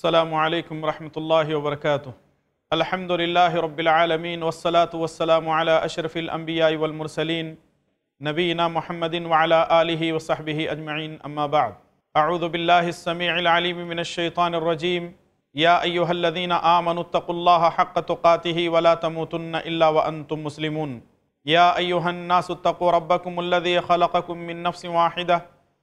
السلام عليكم ورحمة الله وبركاته الحمد لله رب العالمين والصلاة والسلام على أشرف الأنبياء والمرسلين نبينا محمد وعلى آله وصحبه أجمعين أما بعد أعوذ بالله السميع العليم من الشيطان الرجيم يا أيها الذين آمنوا اتقوا الله حق تقاته ولا تموتن إلا وأنتم مسلمون يا أيها الناس اتقوا ربكم الذي خلقكم من نفس واحدة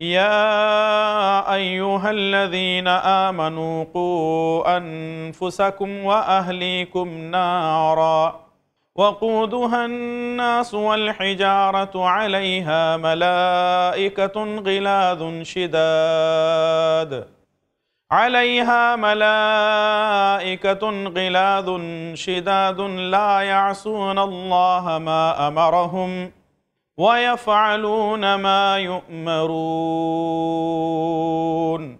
يا أيها الذين آمنوا قوا أنفسكم وأهليكم نارا وقودها الناس والحجارة عليها ملائكة غلاظ شداد عليها ملائكة غلاظ شداد لا يعصون الله ما أمرهم ۖ مَا يُؤْمَرُونَ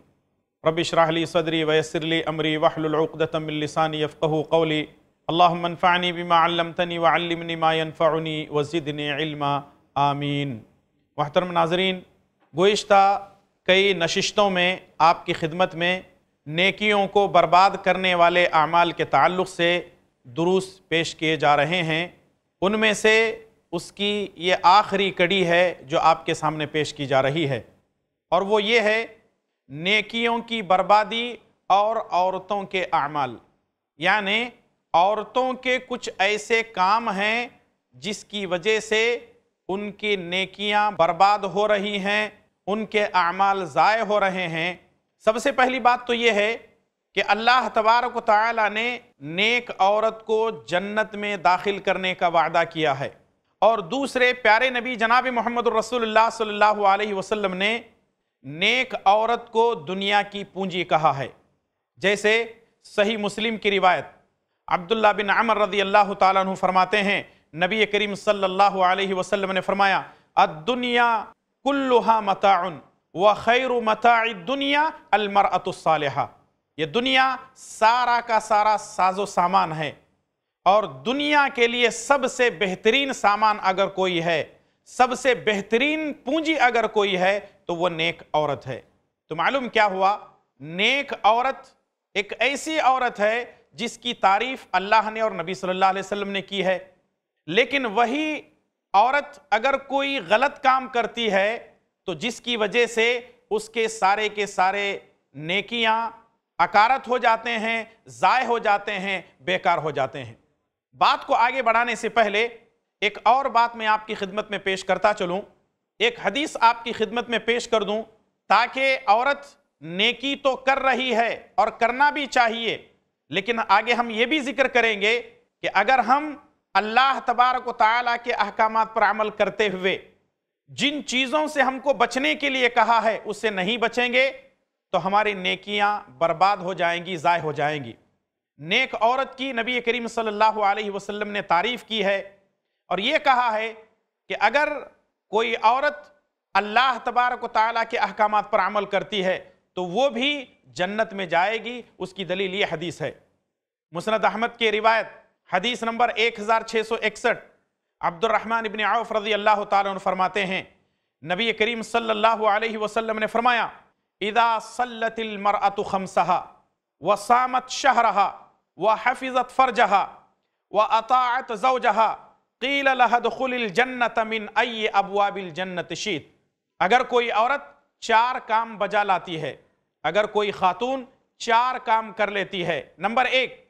اشرح لي صدري ويسر لي امري واحلل عقدة من لساني افقہ قولي اللهم انفعني بما علمتني وعلمني ما ينفعني وزدني علما آمین محترم ناظرین گوشتہ کئی نششتوں میں آپ کی خدمت میں نیکیوں کو برباد کرنے والے اعمال کے تعلق سے دروس پیش کیے جا رہے ہیں ان میں سے اس کی یہ آخری کڑی ہے جو آپ کے سامنے پیش کی جا رہی ہے اور وہ یہ ہے نیکیوں کی بربادی اور عورتوں کے اعمال یعنی عورتوں کے کچھ ایسے کام ہیں جس کی وجہ سے ان کی نیکیاں برباد ہو رہی ہیں ان کے اعمال ضائع ہو رہے ہیں سب سے پہلی بات تو یہ ہے کہ اللہ تبارک و تعالیٰ نے نیک عورت کو جنت میں داخل کرنے کا وعدہ کیا ہے اور دوسرے پیارے نبی جناب محمد الرسول اللہ صلی اللہ علیہ وسلم نے نیک عورت کو دنیا کی پونجی کہا ہے جیسے صحیح مسلم کی روایت عبداللہ بن عمر رضی اللہ تعالیٰ عنہ فرماتے ہیں نبی کریم صلی اللہ علیہ وسلم نے فرمایا الدنیا کلہا متاع و خیر متاع الدنیا المرأة الصالحہ یہ دنیا سارا کا سارا ساز و سامان ہے اور دنیا کے لیے سب سے بہترین سامان اگر کوئی ہے سب سے بہترین پونجی اگر کوئی ہے تو وہ نیک عورت ہے تو معلوم کیا ہوا نیک عورت ایک ایسی عورت ہے جس کی تعریف اللہ نے اور نبی صلی اللہ علیہ وسلم نے کی ہے لیکن وہی عورت اگر کوئی غلط کام کرتی ہے تو جس کی وجہ سے اس کے سارے کے سارے نیکیاں اکارت ہو جاتے ہیں ضائع ہو جاتے ہیں بیکار ہو جاتے ہیں بات کو آگے بڑھانے سے پہلے ایک اور بات میں آپ کی خدمت میں پیش کرتا چلوں ایک حدیث آپ کی خدمت میں پیش کر دوں تاکہ عورت نیکی تو کر رہی ہے اور کرنا بھی چاہیے لیکن آگے ہم یہ بھی ذکر کریں گے کہ اگر ہم اللہ تبارک و تعالیٰ کے احکامات پر عمل کرتے ہوئے جن چیزوں سے ہم کو بچنے کے لیے کہا ہے اس سے نہیں بچیں گے تو ہماری نیکیاں برباد ہو جائیں گی ضائع ہو جائیں گی نیک عورت کی نبی کریم صلی اللہ علیہ وسلم نے تعریف کی ہے اور یہ کہا ہے کہ اگر کوئی عورت اللہ تبارک و تعالیٰ کے احکامات پر عمل کرتی ہے تو وہ بھی جنت میں جائے گی اس کی دلیل یہ حدیث ہے مسند احمد کے روایت حدیث نمبر 1661 عبد الرحمن ابن عوف رضی اللہ تعالیٰ عنہ فرماتے ہیں نبی کریم صلی اللہ علیہ وسلم نے فرمایا اِذَا صَلَّتِ الْمَرْأَةُ خَمْسَهَا صاح شَهْرَهَا وحفظت حفظت فرجہا و عطاعت قیل لہد دخل الجنت ای ابواب الجنت جنتشی اگر کوئی عورت چار کام بجا لاتی ہے اگر کوئی خاتون چار کام کر لیتی ہے نمبر ایک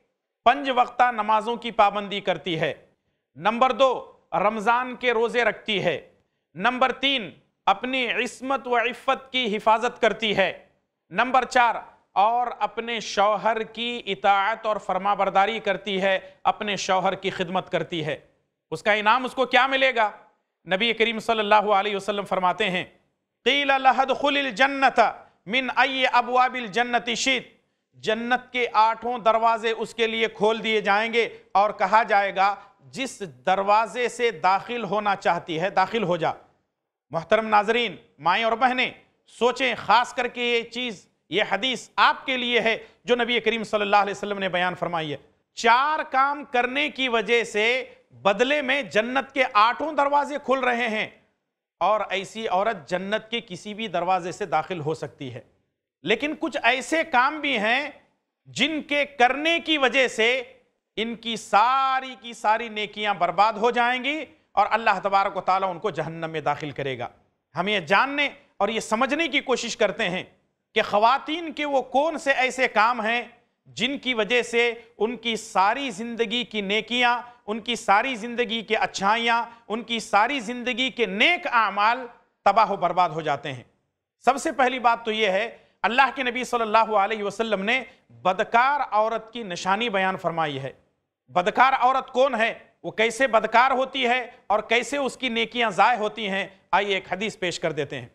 پنج وقتہ نمازوں کی پابندی کرتی ہے نمبر دو رمضان کے روزے رکھتی ہے نمبر تین اپنی عصمت و عفت کی حفاظت کرتی ہے نمبر چار اور اپنے شوہر کی اطاعت اور فرما برداری کرتی ہے اپنے شوہر کی خدمت کرتی ہے اس کا انعام اس کو کیا ملے گا نبی کریم صلی اللہ علیہ وسلم فرماتے ہیں قیل الحد خل الجنت من ای ابواب الجنت شیت جنت کے آٹھوں دروازے اس کے لیے کھول دیے جائیں گے اور کہا جائے گا جس دروازے سے داخل ہونا چاہتی ہے داخل ہو جا محترم ناظرین مائیں اور بہنیں سوچیں خاص کر کے یہ چیز یہ حدیث آپ کے لیے ہے جو نبی کریم صلی اللہ علیہ وسلم نے بیان فرمائی ہے چار کام کرنے کی وجہ سے بدلے میں جنت کے آٹھوں دروازے کھل رہے ہیں اور ایسی عورت جنت کے کسی بھی دروازے سے داخل ہو سکتی ہے لیکن کچھ ایسے کام بھی ہیں جن کے کرنے کی وجہ سے ان کی ساری کی ساری نیکیاں برباد ہو جائیں گی اور اللہ تبارک و تعالیٰ ان کو جہنم میں داخل کرے گا ہم یہ جاننے اور یہ سمجھنے کی کوشش کرتے ہیں کہ خواتین کے وہ کون سے ایسے کام ہیں جن کی وجہ سے ان کی ساری زندگی کی نیکیاں ان کی ساری زندگی کے اچھائیاں ان کی ساری زندگی کے نیک اعمال تباہ و برباد ہو جاتے ہیں سب سے پہلی بات تو یہ ہے اللہ کے نبی صلی اللہ علیہ وسلم نے بدکار عورت کی نشانی بیان فرمائی ہے بدکار عورت کون ہے وہ کیسے بدکار ہوتی ہے اور کیسے اس کی نیکیاں ضائع ہوتی ہیں آئیے ایک حدیث پیش کر دیتے ہیں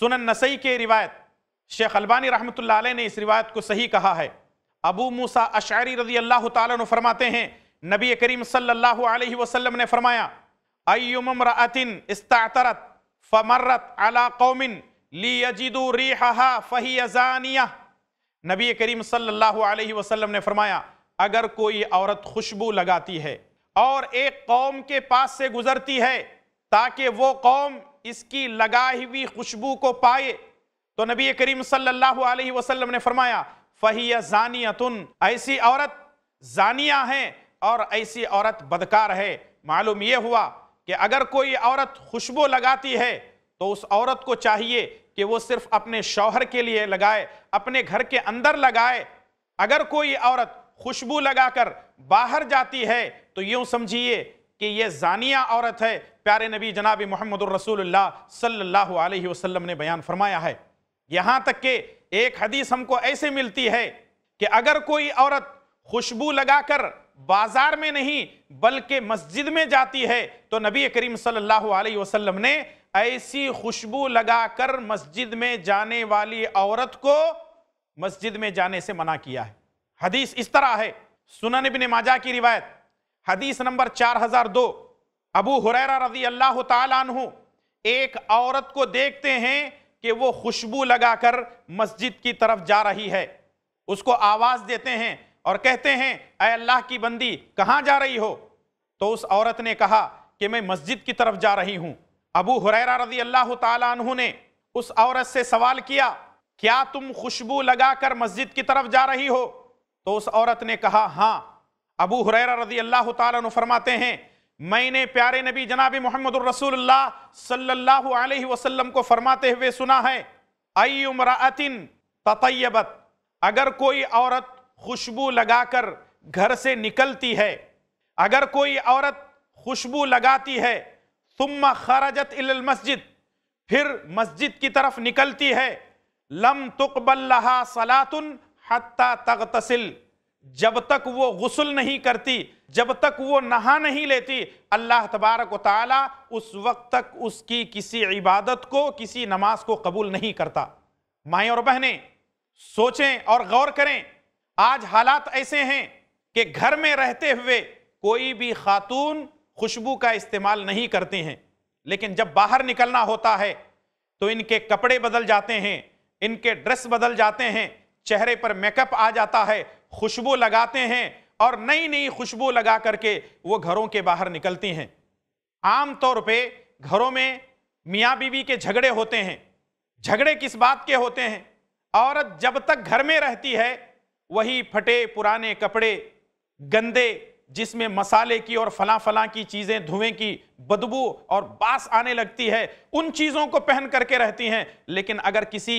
سنن نسائی کے روایت شیخ البانی رحمۃ اللہ علیہ نے اس روایت کو صحیح کہا ہے ابو موسیٰ اشعری رضی اللہ تعالیٰ نے فرماتے ہیں نبی کریم صلی اللہ علیہ وسلم نے فرمایا ایم امرأت استعترت فمرت علا قوم لیجدو ریحہا فہی ازانیہ نبی کریم صلی اللہ علیہ وسلم نے فرمایا اگر کوئی عورت خوشبو لگاتی ہے اور ایک قوم کے پاس سے گزرتی ہے تاکہ وہ قوم اس کی لگاہیوی ہوئی خوشبو کو پائے تو نبی کریم صلی اللہ علیہ وسلم نے فرمایا فہی زَانِيَةٌ ایسی عورت زانیہ ہیں اور ایسی عورت بدکار ہے معلوم یہ ہوا کہ اگر کوئی عورت خوشبو لگاتی ہے تو اس عورت کو چاہیے کہ وہ صرف اپنے شوہر کے لیے لگائے اپنے گھر کے اندر لگائے اگر کوئی عورت خوشبو لگا کر باہر جاتی ہے تو یوں سمجھیے کہ یہ زانیہ عورت ہے پیارے نبی جناب محمد الرسول اللہ صلی اللہ علیہ وسلم نے بیان فرمایا ہے یہاں تک کہ ایک حدیث ہم کو ایسے ملتی ہے کہ اگر کوئی عورت خوشبو لگا کر بازار میں نہیں بلکہ مسجد میں جاتی ہے تو نبی کریم صلی اللہ علیہ وسلم نے ایسی خوشبو لگا کر مسجد میں جانے والی عورت کو مسجد میں جانے سے منع کیا ہے حدیث اس طرح ہے سنن ابن ماجہ کی روایت حدیث نمبر چار ہزار دو ابو حریرہ رضی اللہ تعالیٰ عنہ ایک عورت کو دیکھتے ہیں کہ وہ خوشبو لگا کر مسجد کی طرف جا رہی ہے اس کو آواز دیتے ہیں اور کہتے ہیں اے اللہ کی بندی کہاں جا رہی ہو تو اس عورت نے کہا کہ میں مسجد کی طرف جا رہی ہوں ابو حریرہ رضی اللہ تعالیٰ عنہ نے اس عورت سے سوال کیا کیا تم خوشبو لگا کر مسجد کی طرف جا رہی ہو تو اس عورت نے کہا ہاں ابو حریرہ رضی اللہ تعالیٰ عنہ فرماتے ہیں میں نے پیارے نبی جناب محمد الرسول اللہ صلی اللہ علیہ وسلم کو فرماتے ہوئے سنا ہے ای امرأت تطیبت اگر کوئی عورت خوشبو لگا کر گھر سے نکلتی ہے اگر کوئی عورت خوشبو لگاتی ہے ثم الی المسجد پھر مسجد کی طرف نکلتی ہے لم تقبل لہا صلاة حتی تغتسل جب تک وہ غسل نہیں کرتی جب تک وہ نہا نہیں لیتی اللہ تبارک و تعالیٰ اس وقت تک اس کی کسی عبادت کو کسی نماز کو قبول نہیں کرتا مائیں اور بہنیں سوچیں اور غور کریں آج حالات ایسے ہیں کہ گھر میں رہتے ہوئے کوئی بھی خاتون خوشبو کا استعمال نہیں کرتی ہیں لیکن جب باہر نکلنا ہوتا ہے تو ان کے کپڑے بدل جاتے ہیں ان کے ڈریس بدل جاتے ہیں چہرے پر میک اپ آ جاتا ہے خوشبو لگاتے ہیں اور نئی نئی خوشبو لگا کر کے وہ گھروں کے باہر نکلتی ہیں عام طور پہ گھروں میں میاں بیوی کے جھگڑے ہوتے ہیں جھگڑے کس بات کے ہوتے ہیں عورت جب تک گھر میں رہتی ہے وہی پھٹے پرانے کپڑے گندے جس میں مسالے کی اور فلاں فلاں کی چیزیں دھویں کی بدبو اور باس آنے لگتی ہے ان چیزوں کو پہن کر کے رہتی ہیں لیکن اگر کسی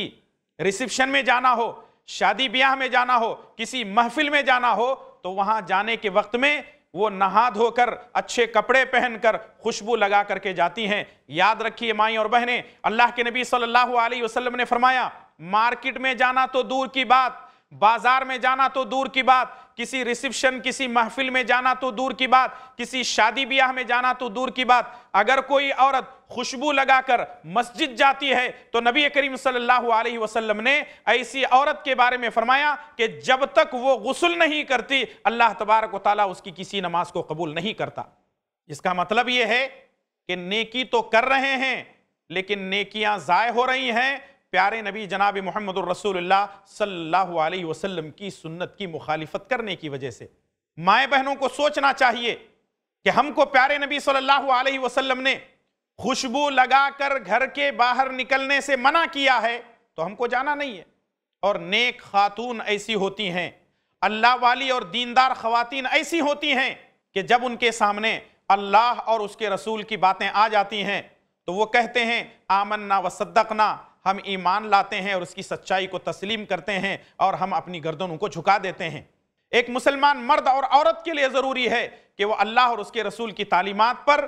ریسپشن میں جانا ہو شادی بیاہ میں جانا ہو کسی محفل میں جانا ہو تو وہاں جانے کے وقت میں وہ نہا دھو کر اچھے کپڑے پہن کر خوشبو لگا کر کے جاتی ہیں یاد رکھیے مائیں اور بہنیں اللہ کے نبی صلی اللہ علیہ وسلم نے فرمایا مارکٹ میں جانا تو دور کی بات بازار میں جانا تو دور کی بات کسی ریسپشن کسی محفل میں جانا تو دور کی بات کسی شادی بیاہ میں جانا تو دور کی بات اگر کوئی عورت خوشبو لگا کر مسجد جاتی ہے تو نبی کریم صلی اللہ علیہ وسلم نے ایسی عورت کے بارے میں فرمایا کہ جب تک وہ غسل نہیں کرتی اللہ تبارک و تعالیٰ اس کی کسی نماز کو قبول نہیں کرتا اس کا مطلب یہ ہے کہ نیکی تو کر رہے ہیں لیکن نیکیاں ضائع ہو رہی ہیں پیارے نبی جناب محمد الرسول اللہ صلی اللہ علیہ وسلم کی سنت کی مخالفت کرنے کی وجہ سے مائے بہنوں کو سوچنا چاہیے کہ ہم کو پیارے نبی صلی اللہ علیہ وسلم نے خوشبو لگا کر گھر کے باہر نکلنے سے منع کیا ہے تو ہم کو جانا نہیں ہے اور نیک خاتون ایسی ہوتی ہیں اللہ والی اور دیندار خواتین ایسی ہوتی ہیں کہ جب ان کے سامنے اللہ اور اس کے رسول کی باتیں آ جاتی ہیں تو وہ کہتے ہیں آمنا وصدقنا ہم ایمان لاتے ہیں اور اس کی سچائی کو تسلیم کرتے ہیں اور ہم اپنی گردنوں کو جھکا دیتے ہیں ایک مسلمان مرد اور عورت کے لیے ضروری ہے کہ وہ اللہ اور اس کے رسول کی تعلیمات پر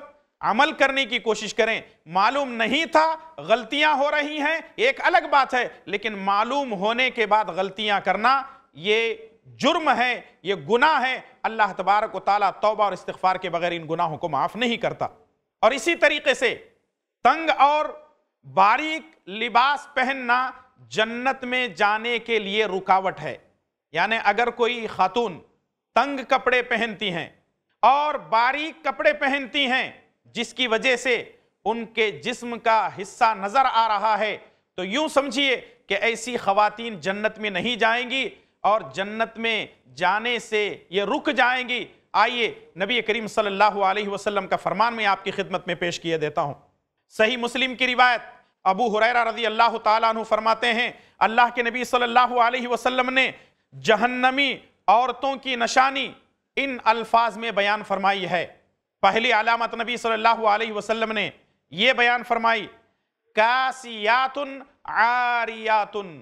عمل کرنے کی کوشش کریں معلوم نہیں تھا غلطیاں ہو رہی ہیں ایک الگ بات ہے لیکن معلوم ہونے کے بعد غلطیاں کرنا یہ جرم ہے یہ گناہ ہے اللہ تبارک و تعالیٰ توبہ اور استغفار کے بغیر ان گناہوں کو معاف نہیں کرتا اور اسی طریقے سے تنگ اور باریک لباس پہننا جنت میں جانے کے لیے رکاوٹ ہے یعنی اگر کوئی خاتون تنگ کپڑے پہنتی ہیں اور باریک کپڑے پہنتی ہیں جس کی وجہ سے ان کے جسم کا حصہ نظر آ رہا ہے تو یوں سمجھیے کہ ایسی خواتین جنت میں نہیں جائیں گی اور جنت میں جانے سے یہ رک جائیں گی آئیے نبی کریم صلی اللہ علیہ وسلم کا فرمان میں آپ کی خدمت میں پیش کیے دیتا ہوں صحیح مسلم کی روایت ابو حریرہ رضی اللہ تعالیٰ عنہ فرماتے ہیں اللہ کے نبی صلی اللہ علیہ وسلم نے جہنمی عورتوں کی نشانی ان الفاظ میں بیان فرمائی ہے پہلی علامت نبی صلی اللہ علیہ وسلم نے یہ بیان فرمائی کاسیاتن عاریاتن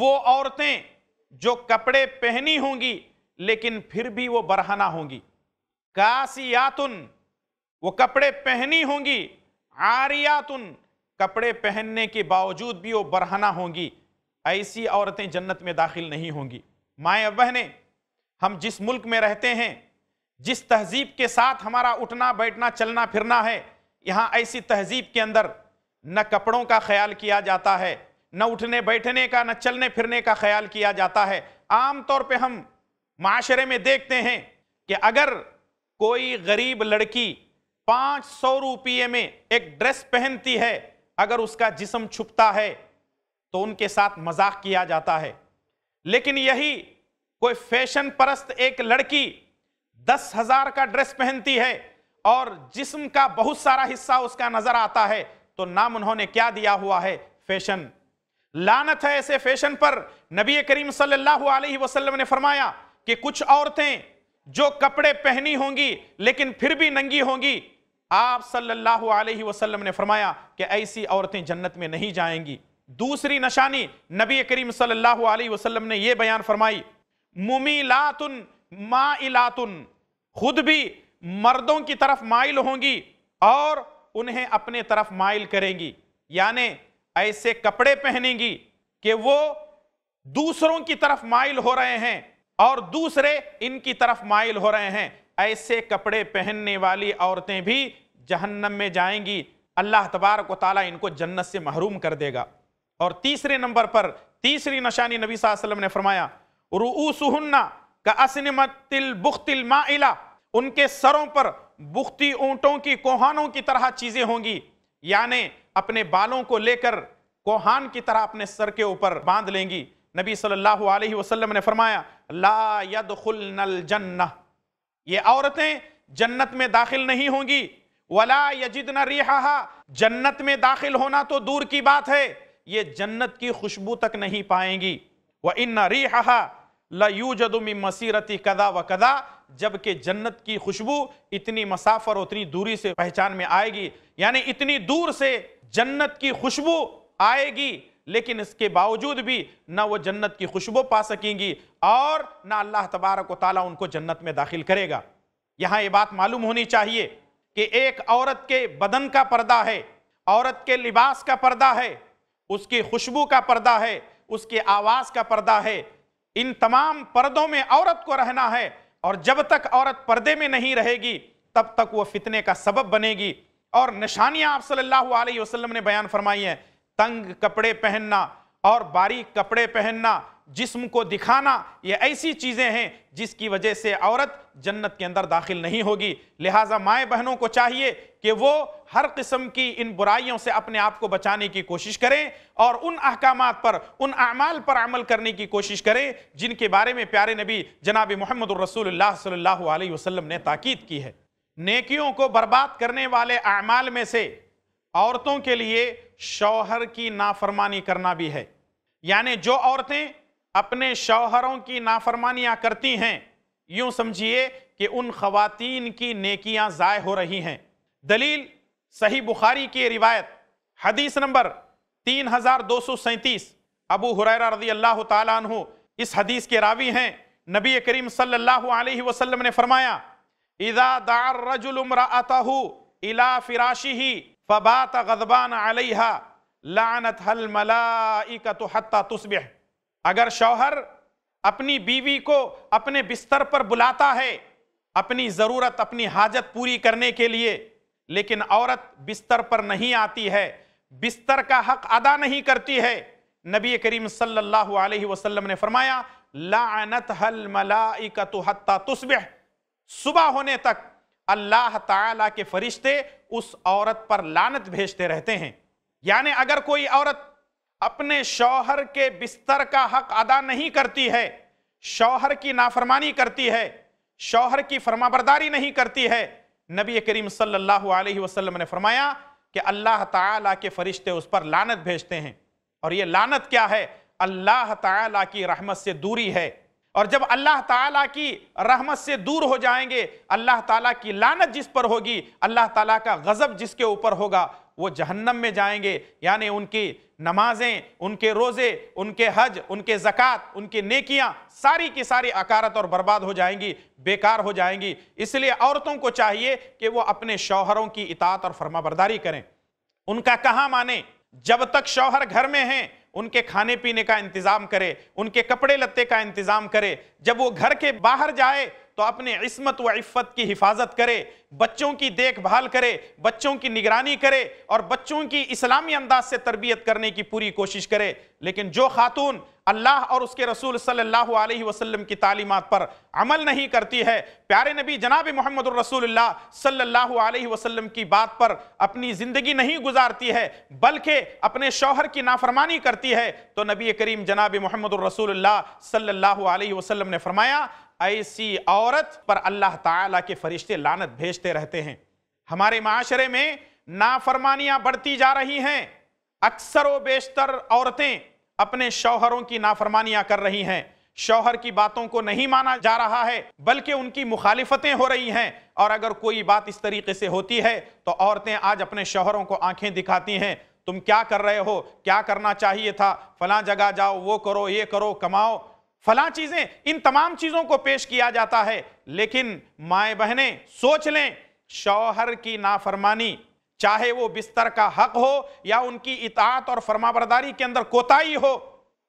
وہ عورتیں جو کپڑے پہنی ہوں گی لیکن پھر بھی وہ برہنہ ہوں گی کاسیاتن وہ کپڑے پہنی ہوں گی عاریاتن کپڑے پہننے کے باوجود بھی وہ برہنہ ہوں گی ایسی عورتیں جنت میں داخل نہیں ہوں گی مائیں ابہ ہم جس ملک میں رہتے ہیں جس تہذیب کے ساتھ ہمارا اٹھنا بیٹھنا چلنا پھرنا ہے یہاں ایسی تہذیب کے اندر نہ کپڑوں کا خیال کیا جاتا ہے نہ اٹھنے بیٹھنے کا نہ چلنے پھرنے کا خیال کیا جاتا ہے عام طور پہ ہم معاشرے میں دیکھتے ہیں کہ اگر کوئی غریب لڑکی پانچ سو روپیے میں ایک ڈریس پہنتی ہے اگر اس کا جسم چھپتا ہے تو ان کے ساتھ مزاق کیا جاتا ہے لیکن یہی کوئی فیشن پرست ایک لڑکی دس ہزار کا ڈریس پہنتی ہے اور جسم کا بہت سارا حصہ اس کا نظر آتا ہے تو نام انہوں نے کیا دیا ہوا ہے فیشن لانت ہے ایسے فیشن پر نبی کریم صلی اللہ علیہ وسلم نے فرمایا کہ کچھ عورتیں جو کپڑے پہنی ہوں گی لیکن پھر بھی ننگی ہوں گی آپ صلی اللہ علیہ وسلم نے فرمایا کہ ایسی عورتیں جنت میں نہیں جائیں گی دوسری نشانی نبی کریم صلی اللہ علیہ وسلم نے یہ بیان فرمائی ممیلات مائلات خود بھی مردوں کی طرف مائل ہوں گی اور انہیں اپنے طرف مائل کریں گی یعنی ایسے کپڑے پہنیں گی کہ وہ دوسروں کی طرف مائل ہو رہے ہیں اور دوسرے ان کی طرف مائل ہو رہے ہیں ایسے کپڑے پہننے والی عورتیں بھی جہنم میں جائیں گی اللہ تبارک و تعالیٰ ان کو جنت سے محروم کر دے گا اور تیسرے نمبر پر تیسری نشانی نبی صلی اللہ علیہ وسلم نے فرمایا رو او کا اسنمت البخت المائلہ ان کے سروں پر بختی اونٹوں کی کوہانوں کی طرح چیزیں ہوں گی یعنی اپنے بالوں کو لے کر کوہان کی طرح اپنے سر کے اوپر باندھ لیں گی نبی صلی اللہ علیہ وسلم نے فرمایا لا خلنل الجنہ یہ عورتیں جنت میں داخل نہیں ہوں گی يَجِدْنَ رہا جنت میں داخل ہونا تو دور کی بات ہے یہ جنت کی خوشبو تک نہیں پائیں گی وَإِنَّ رِيحَهَا لَيُوجَدُ مِن مَسِيرَتِ كَذَا وَكَذَا جبکہ جنت کی خوشبو اتنی مسافر اور اتنی دوری سے پہچان میں آئے گی یعنی اتنی دور سے جنت کی خوشبو آئے گی لیکن اس کے باوجود بھی نہ وہ جنت کی خوشبو پا سکیں گی اور نہ اللہ تبارک و تعالیٰ ان کو جنت میں داخل کرے گا یہاں یہ بات معلوم ہونی چاہیے کہ ایک عورت کے بدن کا پردہ ہے عورت کے لباس کا پردہ ہے اس کی خوشبو کا پردہ ہے اس کی آواز کا پردہ ہے ان تمام پردوں میں عورت کو رہنا ہے اور جب تک عورت پردے میں نہیں رہے گی تب تک وہ فتنے کا سبب بنے گی اور نشانیاں آپ صلی اللہ علیہ وسلم نے بیان فرمائی ہیں تنگ کپڑے پہننا اور باریک کپڑے پہننا جسم کو دکھانا یہ ایسی چیزیں ہیں جس کی وجہ سے عورت جنت کے اندر داخل نہیں ہوگی لہٰذا مائیں بہنوں کو چاہیے کہ وہ ہر قسم کی ان برائیوں سے اپنے آپ کو بچانے کی کوشش کریں اور ان احکامات پر ان اعمال پر عمل کرنے کی کوشش کریں جن کے بارے میں پیارے نبی جناب محمد الرسول اللہ صلی اللہ علیہ وسلم نے تاکید کی ہے نیکیوں کو برباد کرنے والے اعمال میں سے عورتوں کے لیے شوہر کی نافرمانی کرنا بھی ہے یعنی جو عورتیں اپنے شوہروں کی نافرمانیاں کرتی ہیں یوں سمجھیے کہ ان خواتین کی نیکیاں ضائع ہو رہی ہیں دلیل صحیح بخاری کی روایت حدیث نمبر تین ہزار دو سو سینتیس ابو حریرہ رضی اللہ تعالیٰ عنہ اس حدیث کے راوی ہیں نبی کریم صلی اللہ علیہ وسلم نے فرمایا اِذَا دَعَ الرَّجُلُ مْرَأَتَهُ آتا فِرَاشِهِ غضبان علیہ لعنت حل حتی تصبح اگر شوہر اپنی بیوی کو اپنے بستر پر بلاتا ہے اپنی ضرورت اپنی حاجت پوری کرنے کے لیے لیکن عورت بستر پر نہیں آتی ہے بستر کا حق ادا نہیں کرتی ہے نبی کریم صلی اللہ علیہ وسلم نے فرمایا لات حل ملاک تو حتہ صبح ہونے تک اللہ تعالیٰ کے فرشتے اس عورت پر لانت بھیجتے رہتے ہیں یعنی اگر کوئی عورت اپنے شوہر کے بستر کا حق ادا نہیں کرتی ہے شوہر کی نافرمانی کرتی ہے شوہر کی فرما برداری نہیں کرتی ہے نبی کریم صلی اللہ علیہ وسلم نے فرمایا کہ اللہ تعالیٰ کے فرشتے اس پر لانت بھیجتے ہیں اور یہ لانت کیا ہے اللہ تعالیٰ کی رحمت سے دوری ہے اور جب اللہ تعالیٰ کی رحمت سے دور ہو جائیں گے اللہ تعالیٰ کی لانت جس پر ہوگی اللہ تعالیٰ کا غضب جس کے اوپر ہوگا وہ جہنم میں جائیں گے یعنی ان کی نمازیں ان کے روزے ان کے حج ان کے زکاة ان کی نیکیاں ساری کی ساری عکارت اور برباد ہو جائیں گی بیکار ہو جائیں گی اس لیے عورتوں کو چاہیے کہ وہ اپنے شوہروں کی اطاعت اور فرما برداری کریں ان کا کہاں مانیں جب تک شوہر گھر میں ہیں ان کے کھانے پینے کا انتظام کرے ان کے کپڑے لتے کا انتظام کرے جب وہ گھر کے باہر جائے تو اپنے عصمت و عفت کی حفاظت کرے بچوں کی دیکھ بھال کرے بچوں کی نگرانی کرے اور بچوں کی اسلامی انداز سے تربیت کرنے کی پوری کوشش کرے لیکن جو خاتون اللہ اور اس کے رسول صلی اللہ علیہ وسلم کی تعلیمات پر عمل نہیں کرتی ہے پیارے نبی جناب محمد الرسول اللہ صلی اللہ علیہ وسلم کی بات پر اپنی زندگی نہیں گزارتی ہے بلکہ اپنے شوہر کی نافرمانی کرتی ہے تو نبی کریم جناب محمد الرسول اللہ صلی اللہ علیہ وسلم نے فرمایا ایسی عورت پر اللہ تعالیٰ کے فرشتے لانت بھیجتے رہتے ہیں ہمارے معاشرے میں نافرمانیاں بڑھتی جا رہی ہیں اکثر و بیشتر عورتیں اپنے شوہروں کی نافرمانیاں کر رہی ہیں شوہر کی باتوں کو نہیں مانا جا رہا ہے بلکہ ان کی مخالفتیں ہو رہی ہیں اور اگر کوئی بات اس طریقے سے ہوتی ہے تو عورتیں آج اپنے شوہروں کو آنکھیں دکھاتی ہیں تم کیا کر رہے ہو کیا کرنا چاہیے تھا فلاں جگہ جاؤ وہ کرو یہ کرو کماؤ فلاں چیزیں ان تمام چیزوں کو پیش کیا جاتا ہے لیکن مائیں بہنیں سوچ لیں شوہر کی نافرمانی چاہے وہ بستر کا حق ہو یا ان کی اطاعت اور فرما برداری کے اندر کوتاہی ہو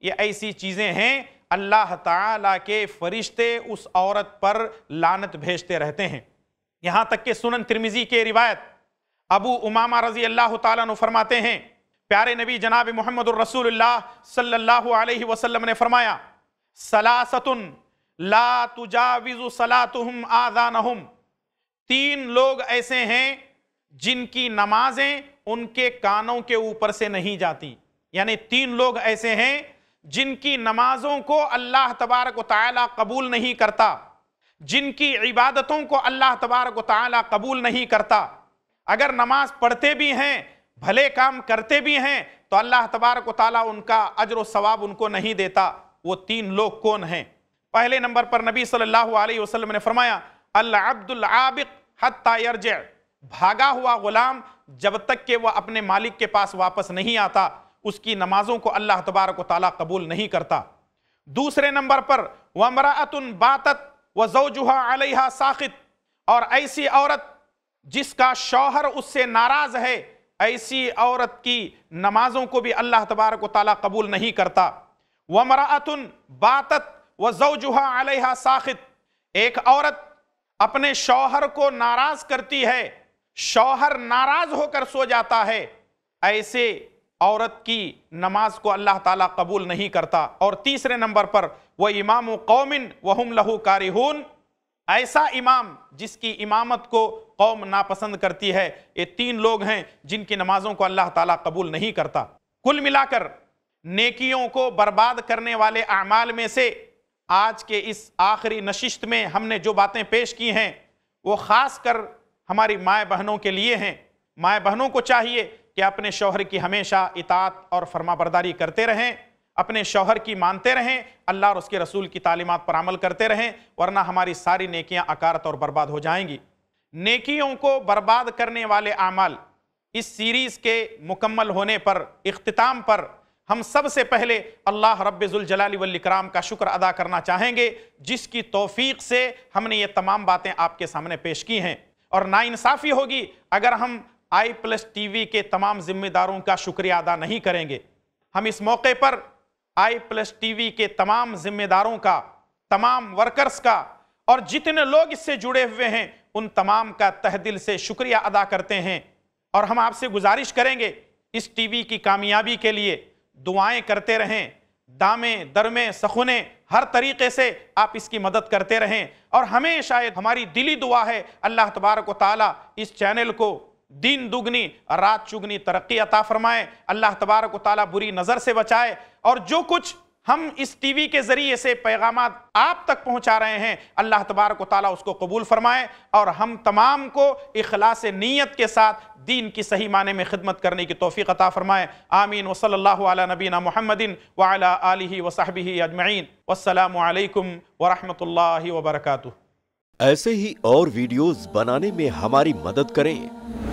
یہ ایسی چیزیں ہیں اللہ تعالیٰ کے فرشتے اس عورت پر لانت بھیجتے رہتے ہیں یہاں تک کہ سنن ترمیزی کے روایت ابو امامہ رضی اللہ تعالیٰ نے فرماتے ہیں پیارے نبی جناب محمد الرسول اللہ صلی اللہ علیہ وسلم نے فرمایا سلاستن لا تجاوز سلاتهم آذانهم تین لوگ ایسے ہیں جن کی نمازیں ان کے کانوں کے اوپر سے نہیں جاتی یعنی تین لوگ ایسے ہیں جن کی نمازوں کو اللہ تبارک و تعالی قبول نہیں کرتا جن کی عبادتوں کو اللہ تبارک و تعالی قبول نہیں کرتا اگر نماز پڑھتے بھی ہیں بھلے کام کرتے بھی ہیں تو اللہ تبارک و تعالی ان کا اجر و ثواب ان کو نہیں دیتا وہ تین لوگ کون ہیں پہلے نمبر پر نبی صلی اللہ علیہ وسلم نے فرمایا العبد العابق حتی یرجع بھاگا ہوا غلام جب تک کہ وہ اپنے مالک کے پاس واپس نہیں آتا اس کی نمازوں کو اللہ تبارک و تعالیٰ قبول نہیں کرتا دوسرے نمبر پر وَمْرَأَةٌ بَاتَتْ وَزَوْجُهَا عَلَيْهَا سَاخِتْ اور ایسی عورت جس کا شوہر اس سے ناراض ہے ایسی عورت کی نمازوں کو بھی اللہ تبارک و تعالیٰ قبول نہیں کرتا و بَاتَتْ باتت و سَاخِتْ علیہ ساخت ایک عورت اپنے شوہر کو ناراض کرتی ہے شوہر ناراض ہو کر سو جاتا ہے ایسے عورت کی نماز کو اللہ تعالیٰ قبول نہیں کرتا اور تیسرے نمبر پر وہ امام وَهُمْ قومن كَارِهُونَ لہو ایسا امام جس کی امامت کو قوم ناپسند کرتی ہے یہ تین لوگ ہیں جن کی نمازوں کو اللہ تعالیٰ قبول نہیں کرتا کل ملا کر نیکیوں کو برباد کرنے والے اعمال میں سے آج کے اس آخری نشست میں ہم نے جو باتیں پیش کی ہیں وہ خاص کر ہماری مائے بہنوں کے لیے ہیں مائے بہنوں کو چاہیے کہ اپنے شوہر کی ہمیشہ اطاعت اور فرما برداری کرتے رہیں اپنے شوہر کی مانتے رہیں اللہ اور اس کے رسول کی تعلیمات پر عمل کرتے رہیں ورنہ ہماری ساری نیکیاں اکارت اور برباد ہو جائیں گی نیکیوں کو برباد کرنے والے اعمال اس سیریز کے مکمل ہونے پر اختتام پر ہم سب سے پہلے اللہ رب ذوالجلال والاکرام کا شکر ادا کرنا چاہیں گے جس کی توفیق سے ہم نے یہ تمام باتیں آپ کے سامنے پیش کی ہیں اور ناانصافی ہوگی اگر ہم آئی پلس ٹی وی کے تمام ذمہ داروں کا شکریہ ادا نہیں کریں گے ہم اس موقع پر آئی پلس ٹی وی کے تمام ذمہ داروں کا تمام ورکرز کا اور جتنے لوگ اس سے جڑے ہوئے ہیں ان تمام کا تہدل سے شکریہ ادا کرتے ہیں اور ہم آپ سے گزارش کریں گے اس ٹی وی کی کامیابی کے لیے دعائیں کرتے رہیں دامیں درمیں سخنے ہر طریقے سے آپ اس کی مدد کرتے رہیں اور ہمیں شاید ہماری دلی دعا ہے اللہ تبارک و تعالیٰ اس چینل کو دین دگنی رات چگنی ترقی عطا فرمائے اللہ تبارک و تعالیٰ بری نظر سے بچائے اور جو کچھ ہم اس ٹی وی کے ذریعے سے پیغامات آپ تک پہنچا رہے ہیں اللہ تبارک و تعالیٰ اس کو قبول فرمائے اور ہم تمام کو اخلاص نیت کے ساتھ دین کی صحیح معنی میں خدمت کرنے کی توفیق عطا فرمائے آمین و صلی اللہ علیہ نبینا محمد وعلیٰ آلہ وصحبہ اجمعین والسلام علیکم ورحمۃ اللہ وبرکاتہ ایسے ہی اور ویڈیوز بنانے میں ہماری مدد کریں